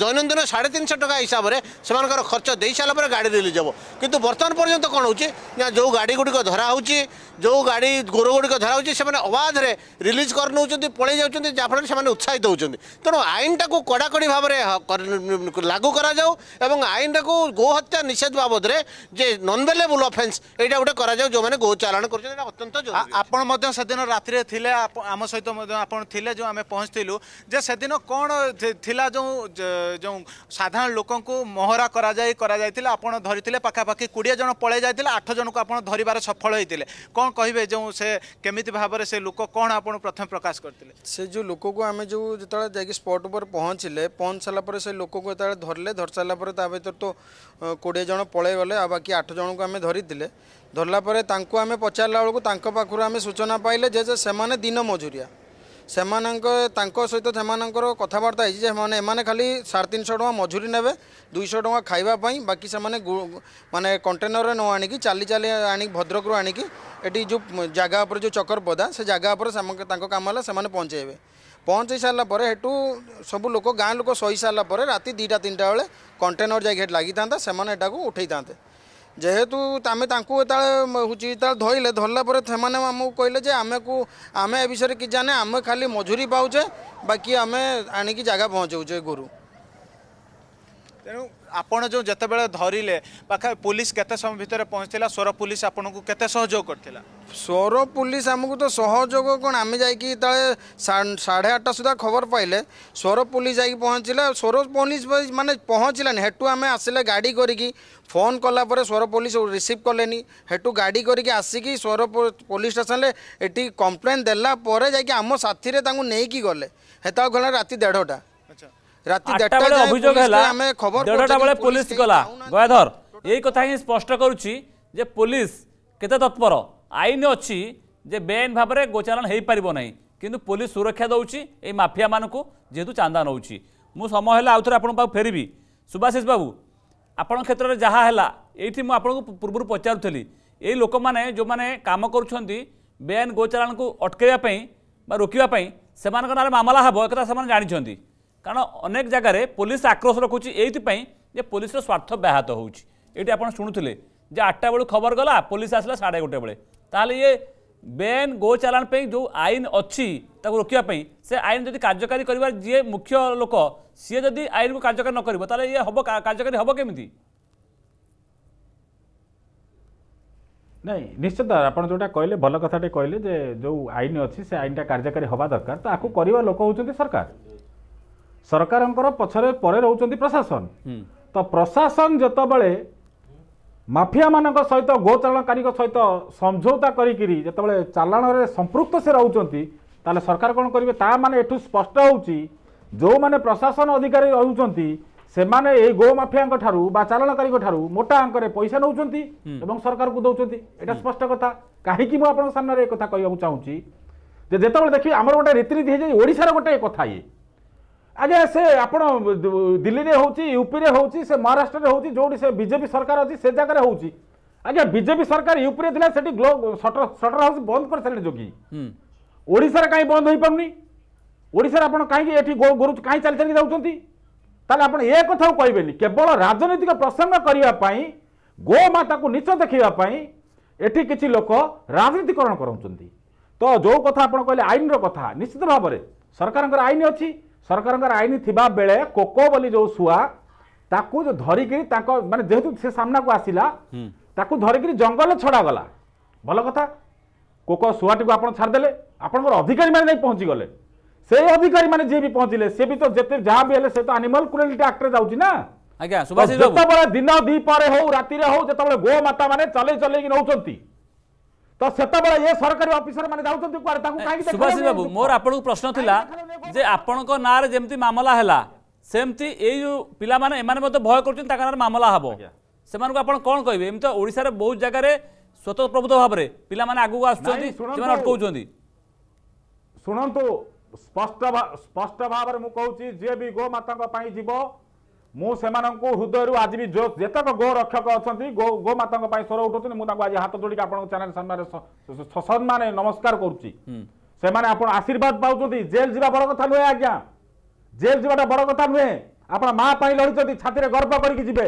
ଦୈନନ୍ଦିନ ସାଢ଼େ ତିନିଶହ ଟଙ୍କା ହିସାବରେ সেমানকর খরচ দিয়ে সারা পরে গাড়ি রিলিজ হব কিন্তু বর্তমান পর্যন্ত কোণ হচ্ছে না যে গাড়িগুড়ি ধরা হচ্ছে যে গাড়ি গোরগুড়ি ধরা হচ্ছে সে অবাধে রিলিজ করে নেওয়া পড়ে যাচ্ছেন যাফলে সে উৎসাহিত হচ্ছেন তেমন আইনটা কড়াকড়ি ভাবে লাগু করা যাও এবং আইনটা গোহত্যা নিষেধ বাবদে যে নন ভেলেবল অফেন্স এইটা গোটে করা যাও যে গোচালাণ করছেন এটা অত্যন্ত আপন মধ্যে সেদিন রাত্রে লে আম সহ আপন লে যে আমি পৌঁছিলু যে সেদিন কোণ লা যে সাধারণ লোক মহড়া ধরা করা যাই করা যাই আপনার ধরিতিলে পাখাপাখি 20 জন পলাই যাই আঠ জনক আপনার ধরবার সফল হয়েছিল কোন কহিবে যে সে কেমিতি ভাবে সে লোক কোন আপনার প্রথম প্রকাশ করতিলে সে যে লোক আমি যে যেতলে যাকি স্পট উপরে পৌঁছলে পৌঁছ সারা পরে সে লোক যেতে ধরলে ধর সারা পরে তা ভিতর তো 20 জন পলাই গলে আকি আঠ জনক আমি ধরিতিলে ধরলা পরে তাঙ্কু আমি পচারা বেড়ে তাঁর পাখুর আমি সূচনা পাইলে যে সে দিন মজুরিয়া ସେମାନଙ୍କ ତାଙ୍କ ସହିତ ସେମାନଙ୍କର କଥାବାର୍ତ୍ତା ହେଇଛି ଯେ ସେମାନେ ଏମାନେ ଖାଲି ସାଢ଼େ ତିନିଶହ ଟଙ୍କା ମଜୁରୀ ନେବେ ଦୁଇଶହ ଟଙ୍କା ଖାଇବା ପାଇଁ ବାକି ସେମାନେ ମାନେ କଣ୍ଟେନରରେ ନ ଆଣିକି ଚାଲି ଚାଲି ଆଣିକି ଭଦ୍ରକରୁ ଆଣିକି ଏଠି ଯେଉଁ ଜାଗା ଉପରେ ଯେଉଁ ଚକର ପଦା ସେ ଜାଗା ଉପରେ ସେମାନେ ତାଙ୍କ କାମ ହେଲା ସେମାନେ ପହଞ୍ଚାଇବେ ପହଞ୍ଚାଇ ସାରିଲା ପରେ ସେଠୁ ସବୁ ଲୋକ ଗାଁ ଲୋକ ସହି ସାରିଲା ପରେ ରାତି ଦୁଇଟା ତିନିଟା ବେଳେ କଣ୍ଟେନର୍ ଯାଇକି ସେଠି ଲାଗିଥାନ୍ତା ସେମାନେ ଏଟାକୁ ଉଠାଇଥାନ୍ତେ ଯେହେତୁ ଆମେ ତାଙ୍କୁ ଯେତେବେଳେ ହେଉଛି ଯେତେବେଳେ ଧଇଲେ ଧରିଲା ପରେ ସେମାନେ ଆମକୁ କହିଲେ ଯେ ଆମକୁ ଆମେ ଏ ବିଷୟରେ କିଛି ଜାଣେ ଆମେ ଖାଲି ମଜୁରୀ ପାଉଛେ ବାକି ଆମେ ଆଣିକି ଜାଗା ପହଞ୍ଚାଉଛେ ଗୋରୁ ତେଣୁ ଆପଣ ଯେଉଁ ଯେତେବେଳେ ଧରିଲେ ପାଖା ପୋଲିସ କେତେ ସମୟ ଭିତରେ ପହଞ୍ଚିଲା ସ୍ୱର ପୋଲିସ ଆପଣଙ୍କୁ କେତେ ସହଯୋଗ କରିଥିଲା ସ୍ୱର ପୋଲିସ ଆମକୁ ତ ସହଯୋଗ କ'ଣ ଆମେ ଯାଇକି ଯେତେବେଳେ ସାଢ଼େ ଆଠଟା ସୁଦ୍ଧା ଖବର ପାଇଲେ ସ୍ୱର ପୋଲିସ ଯାଇକି ପହଞ୍ଚିଲା ସ୍ୱର ପୋଲିସ ମାନେ ପହଞ୍ଚିଲାନି ହେଠୁ ଆମେ ଆସିଲେ ଗାଡ଼ି କରିକି ଫୋନ୍ କଲା ପରେ ସ୍ୱର ପୋଲିସ ରିସିଭ୍ କଲେନି ହେଠୁ ଗାଡ଼ି କରିକି ଆସିକି ସ୍ୱର ପୋଲିସ ଷ୍ଟେସନରେ ଏଠି କମ୍ପ୍ଲେନ୍ ଦେଲା ପରେ ଯାଇକି ଆମ ସାଥିରେ ତାଙ୍କୁ ନେଇକି ଗଲେ ସେତେବେଳେ ଗଲା ରାତି ଦେଢ଼ଟା আটটা বেলে অভিযোগ হলা দেড়টা বেলে পুলিশ গলা গয়াধর এই কথা হি স্পষ্ট করুছি যে পুলিশ কেতে তৎপর আইন অছি যে বেআইন ভাবে গোচারণ হয়ে পারিব না কিন্তু পুলিশ সুরক্ষা দৌছি এই মাফিয়া মানুষ যেহেতু চাঁদা নৌছি মু সময় হলে আউথরে আপনার পাখু ফেরিবি সুভাশিষ বাবু আপনার ক্ষেত্রে যা হল এইটি মু আপনার পূর্ব পচারুলি এই লোক মানে যে কাম করছেন বেআইন গোচারণ কু অটকাইবা বা রোকা সে মামলা হব একথা সে জাঁচান କାରଣ ଅନେକ ଜାଗାରେ ପୋଲିସ ଆକ୍ରୋଶ ରଖୁଛି ଏଇଥିପାଇଁ ଯେ ପୋଲିସର ସ୍ୱାର୍ଥ ବ୍ୟାହତ ହେଉଛି ଏଇଠି ଆପଣ ଶୁଣୁଥିଲେ ଯେ ଆଠଟା ବେଳୁ ଖବର ଗଲା ପୋଲିସ ଆସିଲା ସାଢ଼େ ଗୋଟେ ବେଳେ ତାହେଲେ ଇଏ ବେଆଇନ ଗୋଚାଲାଣ ପାଇଁ ଯେଉଁ ଆଇନ ଅଛି ତାକୁ ରୋକିବା ପାଇଁ ସେ ଆଇନ ଯଦି କାର୍ଯ୍ୟକାରୀ କରିବାର ଯିଏ ମୁଖ୍ୟ ଲୋକ ସିଏ ଯଦି ଆଇନକୁ କାର୍ଯ୍ୟକାରୀ ନ କରିବ ତାହେଲେ ଇଏ ହେବ କାର୍ଯ୍ୟକାରୀ ହେବ କେମିତି ନାଇଁ ନିଶ୍ଚିତ ଆପଣ ଯେଉଁଟା କହିଲେ ଭଲ କଥାଟେ କହିଲେ ଯେ ଯେଉଁ ଆଇନ ଅଛି ସେ ଆଇନଟା କାର୍ଯ୍ୟକାରୀ ହେବା ଦରକାର ତ ଆକୁ କରିବା ଲୋକ ହେଉଛନ୍ତି ସରକାର ସରକାରଙ୍କର ପଛରେ ପରେ ରହୁଛନ୍ତି ପ୍ରଶାସନ ତ ପ୍ରଶାସନ ଯେତେବେଳେ ମାଫିଆମାନଙ୍କ ସହିତ ଗୋଚାଳନକାରୀଙ୍କ ସହିତ ସମଝୌତା କରିକିରି ଯେତେବେଳେ ଚାଲାଣରେ ସମ୍ପୃକ୍ତ ସେ ରହୁଛନ୍ତି ତାହେଲେ ସରକାର କ'ଣ କରିବେ ତା ମାନେ ଏଠୁ ସ୍ପଷ୍ଟ ହେଉଛି ଯେଉଁମାନେ ପ୍ରଶାସନ ଅଧିକାରୀ ରହୁଛନ୍ତି ସେମାନେ ଏଇ ଗୋ ମାଫିଆଙ୍କ ଠାରୁ ବା ଚାଲାଣକାରୀଙ୍କ ଠାରୁ ମୋଟା ଅଙ୍କରେ ପଇସା ନେଉଛନ୍ତି ଏବଂ ସରକାରକୁ ଦେଉଛନ୍ତି ଏଇଟା ସ୍ପଷ୍ଟ କଥା କାହିଁକି ମୁଁ ଆପଣଙ୍କ ସାମ୍ନାରେ ଏ କଥା କହିବାକୁ ଚାହୁଁଛି ଯେ ଯେତେବେଳେ ଦେଖିବେ ଆମର ଗୋଟେ ରୀତିନୀତି ହେଇଯାଇଛି ଓଡ଼ିଶାର ଗୋଟେ କଥା ଇଏ आज्ञा से आप दिल्ली में हूँ यूपी में होती से महाराष्ट्र में हूँ जो बीजेपी सरकार अच्छी से जगह हूँ आज्ञा बीजेपी सरकार यूपी थी से ग्लो सटर सटर हाउस बंद कर सारे जोगी ओडार कहीं बंद हो पारनी ओडार आप कहीं गुरु कहीं चल चल जाए आप कथा कहे केवल राजनीतिक प्रसंग करने गोमाता को नीच देखापी एटी कि लोक राजनीतिकरण करो कथ आप कहले आईन रहा निश्चित भाव में सरकार आईन अच्छी ସରକାରଙ୍କର ଆଇନ ଥିବା ବେଳେ କୋକୋ ବୋଲି ଯେଉଁ ଶୁଆ ତାକୁ ଧରିକିରି ତାଙ୍କ ମାନେ ଯେହେତୁ ସେ ସାମ୍ନାକୁ ଆସିଲା ତାକୁ ଧରିକିରି ଜଙ୍ଗଲ ଛଡ଼ାଗଲା ଭଲ କଥା କୋକ ଶୁଆଟିକୁ ଆପଣ ଛାଡ଼ିଦେଲେ ଆପଣଙ୍କର ଅଧିକାରୀମାନେ ଯାଇ ପହଞ୍ଚିଗଲେ ସେଇ ଅଧିକାରୀମାନେ ଯିଏ ବି ପହଞ୍ଚିଲେ ସେ ବି ତ ଯେତେ ଯାହା ବି ହେଲେ ସେ ତ ଆନିମାଲ କ୍ରୁଏଲିଟି ଆକ୍ଟରେ ଯାଉଛି ନା ଆଜ୍ଞା ଯେତେବେଳେ ଦିନ ଦ୍ୱିପହରେ ହଉ ରାତିରେ ହଉ ଯେତେବେଳେ ଗୋମାତା ମାନେ ଚଲେଇ ଚଲେଇକି ନେଉଛନ୍ତି ତ ସେତେବେଳେ ଏ ସରକାରୀ ଅଫିସର ମାନେ ଯାଉଛନ୍ତି କୁଆଡ଼େ ତାଙ୍କୁ କାହିଁକି ସୁଭାଷ ବାବୁ ମୋର ଆପଣଙ୍କୁ ପ୍ରଶ୍ନ ଥିଲା ଯେ ଆପଣଙ୍କ ନାଁରେ ଯେମିତି ମାମଲା ହେଲା ସେମିତି ଏଇ ଯେଉଁ ପିଲାମାନେ ଏମାନେ ମଧ୍ୟ ଭୟ କରୁଛନ୍ତି ତାଙ୍କ ନାଁରେ ମାମଲା ହେବ ସେମାନଙ୍କୁ ଆପଣ କ'ଣ କହିବେ ଏମିତି ତ ଓଡ଼ିଶାରେ ବହୁତ ଜାଗାରେ ସ୍ୱତଃପ୍ରବୃତ୍ତ ଭାବରେ ପିଲାମାନେ ଆଗକୁ ଆସୁଛନ୍ତି ସେମାନେ ଅଟକଉଛନ୍ତି ଶୁଣନ୍ତୁ ସ୍ପଷ୍ଟ ସ୍ପଷ୍ଟ ଭାବରେ ମୁଁ କହୁଛି ଯିଏ ବି ଗୋମାତାଙ୍କ ପାଇଁ ଯିବ ମୁଁ ସେମାନଙ୍କୁ ହୃଦୟରୁ ଆଜି ବି ଯୋ ଯେତେକ ଗୋ ରକ୍ଷକ ଅଛନ୍ତି ଗୋ ଗୋମାତାଙ୍କ ପାଇଁ ସ୍ୱର ଉଠାଉଛନ୍ତି ମୁଁ ତାଙ୍କୁ ଆଜି ହାତ ଯୋଡ଼ିକି ଆପଣଙ୍କ ଚ୍ୟାନେଲ ସମ୍ମାନରେ ସସମ୍ମାନେ ନମସ୍କାର କରୁଛି ସେମାନେ ଆପଣ ଆଶୀର୍ବାଦ ପାଉଛନ୍ତି ଜେଲ୍ ଯିବା ବଡ଼ କଥା ନୁହେଁ ଆଜ୍ଞା ଜେଲ୍ ଯିବାଟା ବଡ଼ କଥା ନୁହେଁ ଆପଣ ମା ପାଇଁ ଲଢ଼ିଛନ୍ତି ଛାତିରେ ଗର୍ବ କରିକି ଯିବେ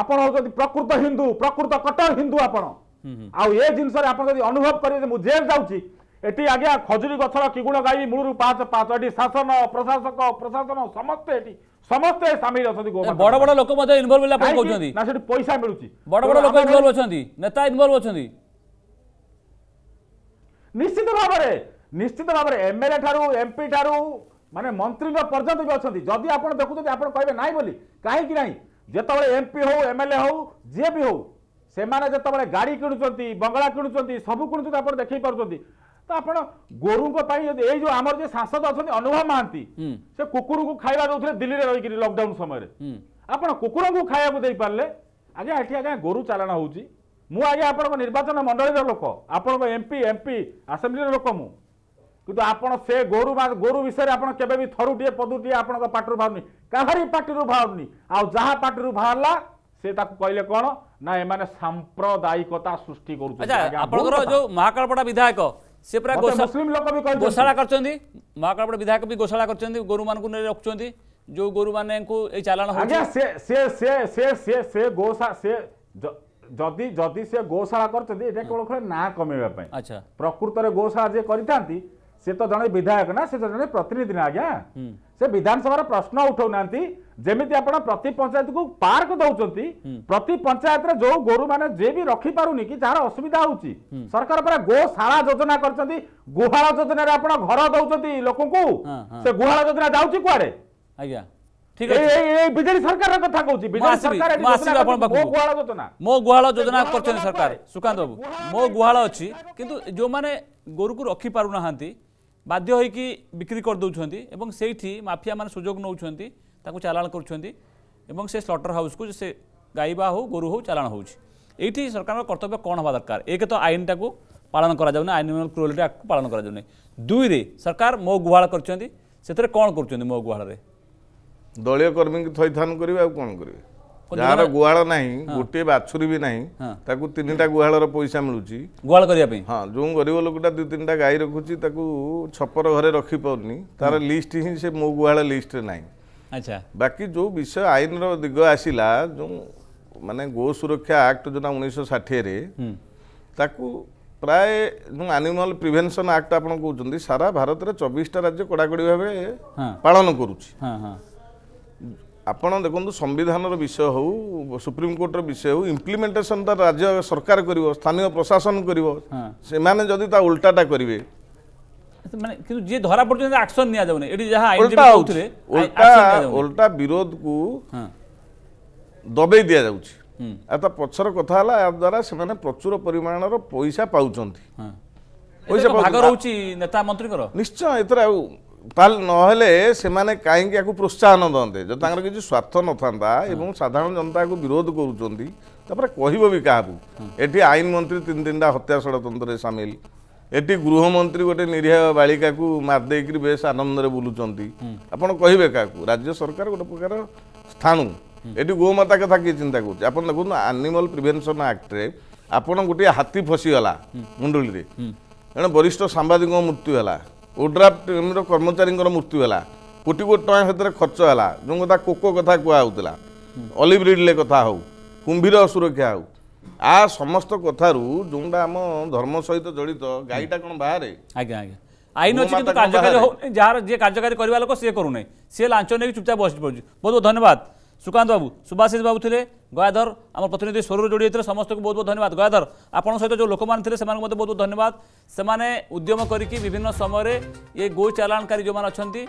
ଆପଣ ହେଉଛନ୍ତି ପ୍ରକୃତ ହିନ୍ଦୁ ପ୍ରକୃତ କଟର ହିନ୍ଦୁ ଆପଣ ଆଉ ଏ ଜିନିଷରେ ଆପଣ ଯଦି ଅନୁଭବ କରିବେ ଯେ ମୁଁ ଜେଲ୍ ଯାଉଛି ଏଠି ଆଜ୍ଞା ଖଜୁରୀ ଗଛର କିଗୁଣ ଗାଈ ମୂଳରୁ ପାଞ୍ଚ ପାଞ୍ଚ ଏଠି ଶାସନ ପ୍ରଶାସକ ପ୍ରଶାସନ ସମସ୍ତେ ଏଠି ସମସ୍ତେ ସାମିଲ ଅଛନ୍ତି ବଡ଼ ବଡ଼ ଲୋକ ମଧ୍ୟ ଇନଭଲ୍ଭ ହେଲା ଆପଣ କହୁଛନ୍ତି ନା ସେଠି ପଇସା ମିଳୁଛି ବଡ଼ ବଡ଼ ଲୋକ ଇନଭଲ୍ଭ ଅଛନ୍ତି ନେତା ଇନଭଲ୍ଭ ଅଛନ୍ତି ନିଶ୍ଚିତ ଭାବରେ ନିଶ୍ଚିତ ଭାବରେ ଏମଏଲଏ ଠାରୁ ଏମ୍ପି ଠାରୁ ମାନେ ମନ୍ତ୍ରୀଙ୍କ ପର୍ଯ୍ୟନ୍ତ ବି ଅଛନ୍ତି ଯଦି ଆପଣ ଦେଖୁଛନ୍ତି ଆପଣ କହିବେ ନାହିଁ ବୋଲି କାହିଁକି ନାହିଁ ଯେତେବେଳେ ଏମ୍ପି ହଉ ଏ ହଉ ଯିଏ ବି ହଉ ସେମାନେ ଯେତେବେଳେ ଗାଡ଼ି କିଣୁଛନ୍ତି ବଙ୍ଗଳା କିଣୁଛନ୍ତି ସବୁ କିଣୁଛନ୍ତି ଆପଣ ଦେଖେଇ ପାରୁଛନ୍ତି ଆପଣ ଗୋରୁଙ୍କ ପାଇଁ ଯଦି ଏଇ ଯୋଉ ଆମର ଯେ ସାଂସଦ ଅଛନ୍ତି ଅନୁଭବ ମହାନ୍ତି ସେ କୁକୁରକୁ ଖାଇବା ଦଉଥିଲେ ଦିଲ୍ଲୀରେ ରହିକିରି ଲକଡାଉନ ସମୟରେ ଆପଣ କୁକୁରଙ୍କୁ ଖାଇବାକୁ ଦେଇପାରିଲେ ଆଜ୍ଞା ଏଠି ଆଜ୍ଞା ଗୋରୁ ଚାଲାଣ ହେଉଛି ମୁଁ ଆଜ୍ଞା ଆପଣଙ୍କ ନିର୍ବାଚନ ମଣ୍ଡଳୀର ଲୋକ ଆପଣଙ୍କ ଏମ୍ପି ଏମ୍ପି ଆସେମ୍ବ୍ଲିର ଲୋକ ମୁଁ କିନ୍ତୁ ଆପଣ ସେ ଗୋରୁ ଗୋରୁ ବିଷୟରେ ଆପଣ କେବେ ବି ଥରୁଟିଏ ପଦୁଟିଏ ଆପଣଙ୍କ ପାଟିରୁ ବାହାରୁନି କାହାରି ପାଟିରୁ ବାହାରୁନି ଆଉ ଯାହା ପାଟିରୁ ବାହାରିଲା ସେ ତାକୁ କହିଲେ କ'ଣ ନା ଏମାନେ ସାମ୍ପ୍ରଦାୟିକତା ସୃଷ୍ଟି କରୁଛନ୍ତି ଆପଣଙ୍କର ଯୋଉ ମହାକାଳପଡ଼ା ବିଧାୟକ से पूरा मतलब मुस्लिम गोशाला करपड़ा विधायक भी गोशाला कर गोर मानक रखुच्च जो गोर मैंने ये चलाण जदि से गोशाला करवल खेल ना कमे अच्छा प्रकृत गोशाला जी करती সে তো জন বিধায়ক না সে তো জন প্রতিনিধি না আজ্ঞা সে বিধানসভার প্রশ্ন উঠাও না যেমি আপনার প্রতি পঞ্চায়েত কু পার্ক দৌঁচান প্রতি পঞ্চায়েত যে গোরু মানে যে বি রক্ষিপারুনি কি যার অসুবিধা হচ্ছে সরকার পুরা গোশালা যোজনা করছেন গুহাল যোজনার আপনার ঘর দৌঁচান লোক সে গুহাল যোজনা যাচ্ছে কুয়াড়ে আজ্ঞা ବିଜେଡି ସରକାର କଥା କହୁଛି ମୋ ଗୁହାଳ ଯୋଜନା କରିଛନ୍ତି ସରକାର ସୁକାନ୍ତ ବାବୁ ମୋ ଗୁହାଳ ଅଛି କିନ୍ତୁ ଯୋଉମାନେ ଗୋରୁକୁ ରଖି ପାରୁନାହାନ୍ତି বাধ্য হয়েকি বিক্রি করেদেউছেন এবং সেইটি মাফিয়া মানে সুযোগ নেউছেন তাকে চালাণ করছেন এবং সে স্লটর হাউসকু সে গাই বা হোক গরু হোক চালাণ হচ্ছে এইটি সরকারের কর্তব্য কম হওয়া দরকার এক তো আইনটা পাাল করা যাও না আইন ক্রুয়েলিটি আক্ট পাাল করা যাও না দুইরে সরকার মো গুহাল করছেন সেতরে কোণ করছেন মো গুহাড়ে দলীয় কর্মীকে থইথান করবে আর কোণ করবে ଯାହାର ଗୁହାଳ ନାହିଁ ଗୋଟିଏ ବାଛୁରୀ ବି ନାହିଁ ତାକୁ ତିନିଟା ଗୁହାଳର ପଇସା ମିଳୁଛି ଗୁହାଳ କରିବା ପାଇଁ ହଁ ଯେଉଁ ଗରିବ ଲୋକଟା ଦୁଇ ତିନିଟା ଗାଈ ରଖୁଛି ତାକୁ ଛପର ଘରେ ରଖିପାରୁନି ତାର ଲିଷ୍ଟ ହିଁ ସେ ମୋ ଗୁହାଳ ଲିଷ୍ଟରେ ନାହିଁ ଆଚ୍ଛା ବାକି ଯେଉଁ ବିଷୟ ଆଇନର ଦିଗ ଆସିଲା ଯେଉଁ ମାନେ ଗୋ ସୁରକ୍ଷା ଆକ୍ଟ ଯେଉଁଟା ଉଣେଇଶହ ଷାଠିଏରେ ତାକୁ ପ୍ରାୟ ଯେଉଁ ଆନିମାଲ ପ୍ରିଭେନସନ୍ ଆକ୍ଟ ଆପଣ କହୁଛନ୍ତି ସାରା ଭାରତରେ ଚବିଶଟା ରାଜ୍ୟ କଡ଼ାକଡ଼ି ଭାବେ ପାଳନ କରୁଛି ଆପଣ ଦେଖନ୍ତୁ ସମ୍ବିଧାନର ବିଷୟ ହେଉ ସୁପ୍ରିମକୋର୍ଟର ବିଷୟ ହେଉ ଇମ୍ପ୍ଲିମେଣ୍ଟେସନ୍ ତା ରାଜ୍ୟ ସରକାର କରିବ ସ୍ଥାନୀୟ ପ୍ରଶାସନ କରିବ ସେମାନେ ଯଦି ତା ଓଲଟାଟା କରିବେ ଓଲଟା ବିରୋଧକୁ ଦବେଇ ଦିଆଯାଉଛି ପଛର କଥା ହେଲା ଏହା ସେମାନେ ପ୍ରଚୁର ପରିମାଣର ପଇସା ପାଉଛନ୍ତି ଏଥିରେ ଆଉ ତାହେଲେ ନହେଲେ ସେମାନେ କାହିଁକି ଆକୁ ପ୍ରୋତ୍ସାହନ ଦିଅନ୍ତେ ଯଦି ତାଙ୍କର କିଛି ସ୍ୱାର୍ଥ ନଥାନ୍ତା ଏବଂ ସାଧାରଣ ଜନତାକୁ ବିରୋଧ କରୁଛନ୍ତି ତାପରେ କହିବ ବି କାହାକୁ ଏଠି ଆଇନ ମନ୍ତ୍ରୀ ତିନି ତିନିଟା ହତ୍ୟା ଷଡ଼ତନ୍ତ୍ରରେ ସାମିଲ ଏଠି ଗୃହମନ୍ତ୍ରୀ ଗୋଟେ ନିରୀହ ବାଳିକାକୁ ମାରିଦେଇକରି ବେଶ ଆନନ୍ଦରେ ବୁଲୁଛନ୍ତି ଆପଣ କହିବେ କାହାକୁ ରାଜ୍ୟ ସରକାର ଗୋଟେ ପ୍ରକାର ସ୍ଥାଣୁ ଏଠି ଗୋମାତା କଥା କିଏ ଚିନ୍ତା କରୁଛି ଆପଣ ଦେଖନ୍ତୁ ଆନିମଲ୍ ପ୍ରିଭେନ୍ସନ୍ ଆକ୍ଟରେ ଆପଣ ଗୋଟିଏ ହାତୀ ଫସିଗଲା ମୁଣ୍ଡୁଳିରେ ଏଣୁ ବରିଷ୍ଠ ସାମ୍ବାଦିକଙ୍କ ମୃତ୍ୟୁ ହେଲା ଓଡ୍ରାଫ୍ ଟିମ୍ର କର୍ମଚାରୀଙ୍କର ମୃତ୍ୟୁ ହେଲା କୋଟି କୋଟି ଟଙ୍କା ସେଥିରେ ଖର୍ଚ୍ଚ ହେଲା ଯେଉଁ କଥା କୋକୋ କଥା କୁହାହେଉଥିଲା ଅଲିଭ୍ ରିଡ଼ିଲେ କଥା ହେଉ କୁମ୍ଭୀର ସୁରକ୍ଷା ହେଉ ଆ ସମସ୍ତ କଥାରୁ ଯେଉଁଟା ଆମ ଧର୍ମ ସହିତ ଜଡ଼ିତ ଗାଈଟା କ'ଣ ବାହାରେ ଆଜ୍ଞା ଆଜ୍ଞା ଆଇନ ଅଛି କିନ୍ତୁ କାର୍ଯ୍ୟକାରୀ ହେଉନି ଯାହାର ଯିଏ କାର୍ଯ୍ୟକାରୀ କରିବା ଲୋକ ସିଏ କରୁନାହିଁ ସିଏ ଲାଞ୍ଚ ନେଇକି ଚୁପଚାପ ବସି ପଡ଼ୁଛି ବହୁତ ବହୁତ ଧନ୍ୟବାଦ सुकांत बाबू सुभाशिष बाबू थे गयाधर आम प्रतिनिधि स्वर जोड़ी होते समस्त को बहुत बहुत धन्यवाद गयाधर आपण सहित जो लोक मैंने से मत बहुत बहुत धन्यवाद से उद्यम करके विभिन्न समय ये गो चलाणकारी जो मैंने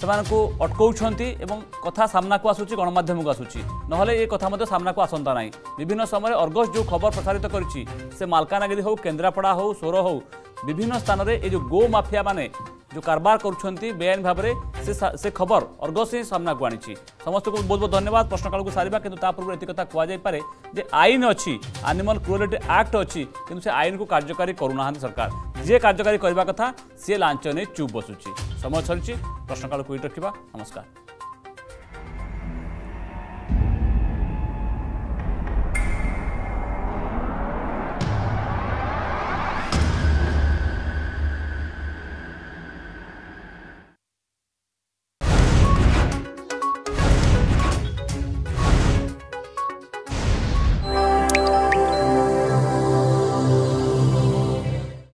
ସେମାନଙ୍କୁ ଅଟକଉଛନ୍ତି ଏବଂ କଥା ସାମ୍ନାକୁ ଆସୁଛି ଗଣମାଧ୍ୟମକୁ ଆସୁଛି ନହେଲେ ଏ କଥା ମଧ୍ୟ ସାମ୍ନାକୁ ଆସନ୍ତା ନାହିଁ ବିଭିନ୍ନ ସମୟରେ ଅର୍ଗସ୍ ଯେଉଁ ଖବର ପ୍ରସାରିତ କରିଛି ସେ ମାଲକାନଗିରି ହେଉ କେନ୍ଦ୍ରାପଡ଼ା ହେଉ ସୋର ହେଉ ବିଭିନ୍ନ ସ୍ଥାନରେ ଏ ଯେଉଁ ଗୋ ମାଫିଆମାନେ ଯେଉଁ କାରବାର କରୁଛନ୍ତି ବେଆଇନ ଭାବରେ ସେ ସେ ଖବର ଅର୍ଗସ୍ ହିଁ ସାମ୍ନାକୁ ଆଣିଛି ସମସ୍ତଙ୍କୁ ବହୁତ ବହୁତ ଧନ୍ୟବାଦ ପ୍ରଶ୍ନକାଳକୁ ସାରିବା କିନ୍ତୁ ତା ପୂର୍ବରୁ ଏତିକି କଥା କୁହାଯାଇପାରେ ଯେ ଆଇନ ଅଛି ଆନିମାଲ କ୍ରୁଏଲିଟି ଆକ୍ଟ ଅଛି କିନ୍ତୁ ସେ ଆଇନକୁ କାର୍ଯ୍ୟକାରୀ କରୁନାହାନ୍ତି ସରକାର ଯିଏ କାର୍ଯ୍ୟକାରୀ କରିବା କଥା ସିଏ ଲାଞ୍ଚ ନେଇ ଚୁପ୍ ବସୁଛି ସମୟ ସରିଛି ପ୍ରଶ୍ନକାଳ କୁଇଟ୍ ରଖିବା ନମସ୍କାର